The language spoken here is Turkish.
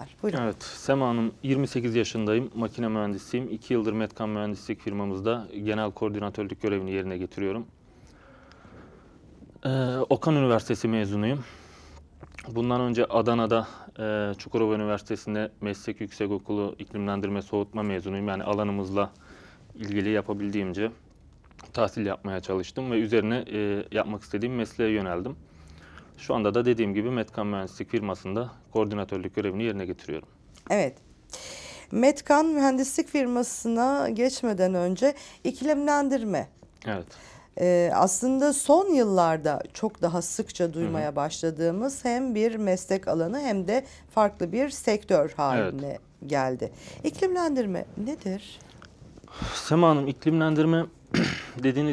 şirketler. Buyurun. Evet, Sema Hanım 28 yaşındayım, makine mühendisiyim. 2 yıldır Metkan Mühendislik firmamızda genel koordinatörlük görevini yerine getiriyorum. Ee, Okan Üniversitesi mezunuyum. Bundan önce Adana'da e, Çukurova Üniversitesi'nde Meslek Yüksek Okulu iklimlendirme Soğutma mezunuyum. Yani alanımızla ilgili yapabildiğimce tahsil yapmaya çalıştım ve üzerine e, yapmak istediğim mesleğe yöneldim. Şu anda da dediğim gibi Metkan Mühendislik firmasında koordinatörlük görevini yerine getiriyorum. Evet. Metkan Mühendislik firmasına geçmeden önce iklimlendirme. Evet. Ee, aslında son yıllarda çok daha sıkça duymaya Hı-hı. başladığımız hem bir meslek alanı hem de farklı bir sektör haline evet. geldi. İklimlendirme nedir? Sema Hanım iklimlendirme dediğiniz gibi